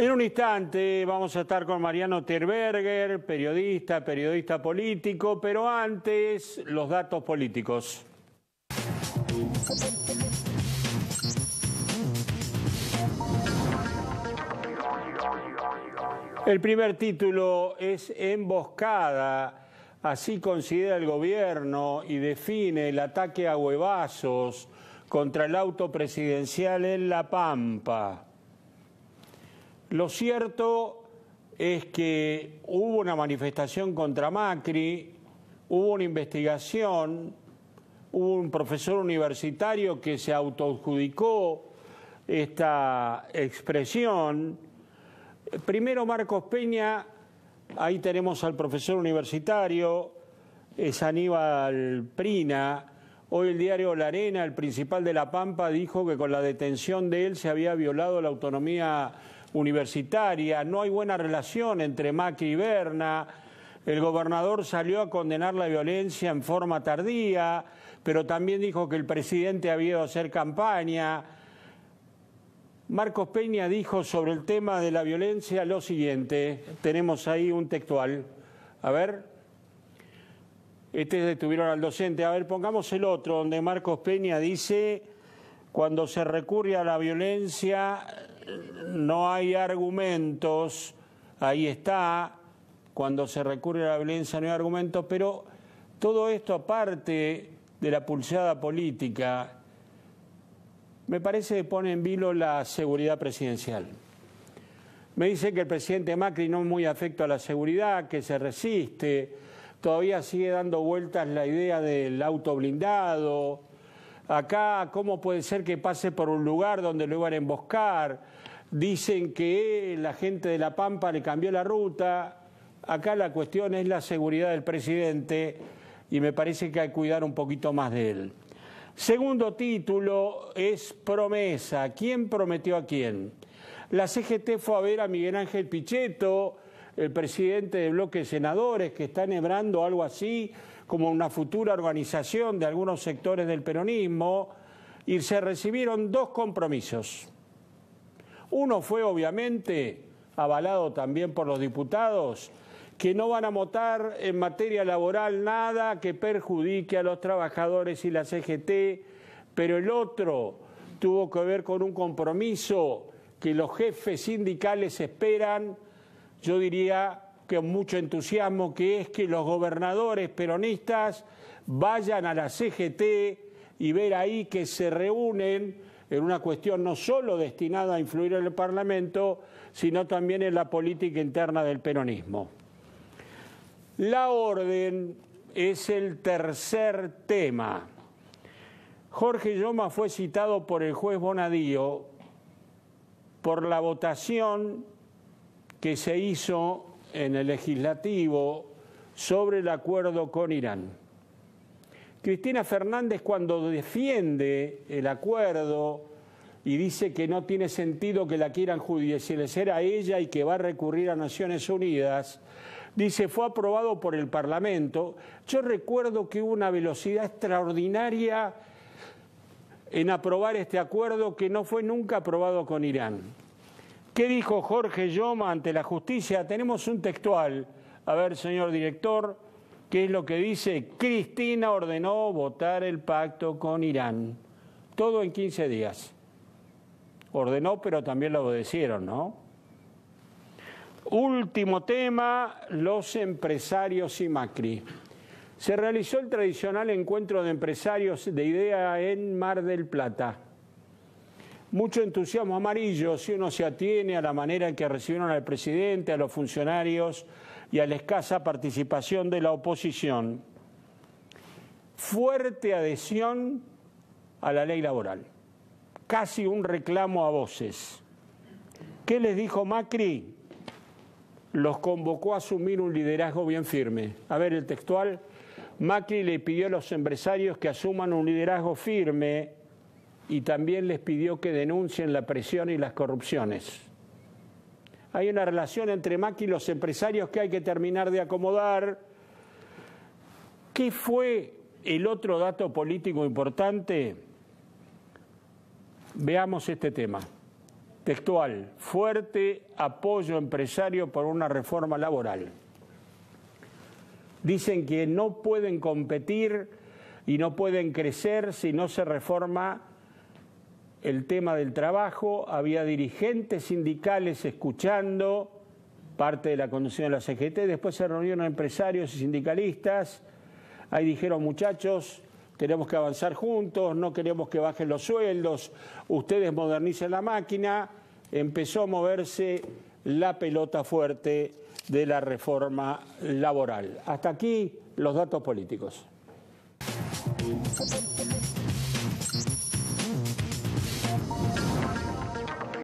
En un instante vamos a estar con Mariano Terberger, periodista, periodista político, pero antes los datos políticos. El primer título es Emboscada, así considera el gobierno y define el ataque a huevazos contra el auto presidencial en La Pampa. Lo cierto es que hubo una manifestación contra Macri, hubo una investigación, hubo un profesor universitario que se autoadjudicó esta expresión. Primero Marcos Peña, ahí tenemos al profesor universitario, es Aníbal Prina. Hoy el diario La Arena, el principal de La Pampa, dijo que con la detención de él se había violado la autonomía universitaria, no hay buena relación entre Macri y Berna, el gobernador salió a condenar la violencia en forma tardía, pero también dijo que el presidente había ido a hacer campaña. Marcos Peña dijo sobre el tema de la violencia lo siguiente, tenemos ahí un textual, a ver, este detuvieron al docente, a ver, pongamos el otro, donde Marcos Peña dice, cuando se recurre a la violencia no hay argumentos, ahí está, cuando se recurre a la violencia no hay argumentos, pero todo esto aparte de la pulseada política, me parece que pone en vilo la seguridad presidencial. Me dice que el presidente Macri no es muy afecto a la seguridad, que se resiste, todavía sigue dando vueltas la idea del auto blindado, Acá, ¿cómo puede ser que pase por un lugar donde lo iban a emboscar? Dicen que la gente de La Pampa le cambió la ruta. Acá la cuestión es la seguridad del presidente y me parece que hay que cuidar un poquito más de él. Segundo título es promesa. ¿Quién prometió a quién? La CGT fue a ver a Miguel Ángel Pichetto, el presidente del bloque de senadores, que está enhebrando algo así como una futura organización de algunos sectores del peronismo, y se recibieron dos compromisos. Uno fue, obviamente, avalado también por los diputados, que no van a votar en materia laboral nada que perjudique a los trabajadores y la CGT, pero el otro tuvo que ver con un compromiso que los jefes sindicales esperan, yo diría, con mucho entusiasmo, que es que los gobernadores peronistas vayan a la CGT y ver ahí que se reúnen en una cuestión no solo destinada a influir en el Parlamento, sino también en la política interna del peronismo. La orden es el tercer tema. Jorge Lloma fue citado por el juez Bonadío por la votación que se hizo en el legislativo sobre el acuerdo con Irán. Cristina Fernández cuando defiende el acuerdo y dice que no tiene sentido que la quieran judicializar a ella y que va a recurrir a Naciones Unidas, dice fue aprobado por el Parlamento. Yo recuerdo que hubo una velocidad extraordinaria en aprobar este acuerdo que no fue nunca aprobado con Irán. ¿Qué dijo Jorge Yoma ante la justicia? Tenemos un textual. A ver, señor director, ¿qué es lo que dice? Cristina ordenó votar el pacto con Irán. Todo en 15 días. Ordenó, pero también lo obedecieron, ¿no? Último tema, los empresarios y Macri. Se realizó el tradicional encuentro de empresarios de idea en Mar del Plata mucho entusiasmo amarillo si uno se atiene a la manera en que recibieron al presidente, a los funcionarios y a la escasa participación de la oposición. Fuerte adhesión a la ley laboral, casi un reclamo a voces. ¿Qué les dijo Macri? Los convocó a asumir un liderazgo bien firme. A ver el textual. Macri le pidió a los empresarios que asuman un liderazgo firme y también les pidió que denuncien la presión y las corrupciones. Hay una relación entre Mac y los empresarios que hay que terminar de acomodar. ¿Qué fue el otro dato político importante? Veamos este tema. Textual, fuerte apoyo empresario por una reforma laboral. Dicen que no pueden competir y no pueden crecer si no se reforma el tema del trabajo, había dirigentes sindicales escuchando parte de la conducción de la CGT, después se reunieron empresarios y sindicalistas, ahí dijeron muchachos, tenemos que avanzar juntos, no queremos que bajen los sueldos, ustedes modernicen la máquina, empezó a moverse la pelota fuerte de la reforma laboral. Hasta aquí los datos políticos.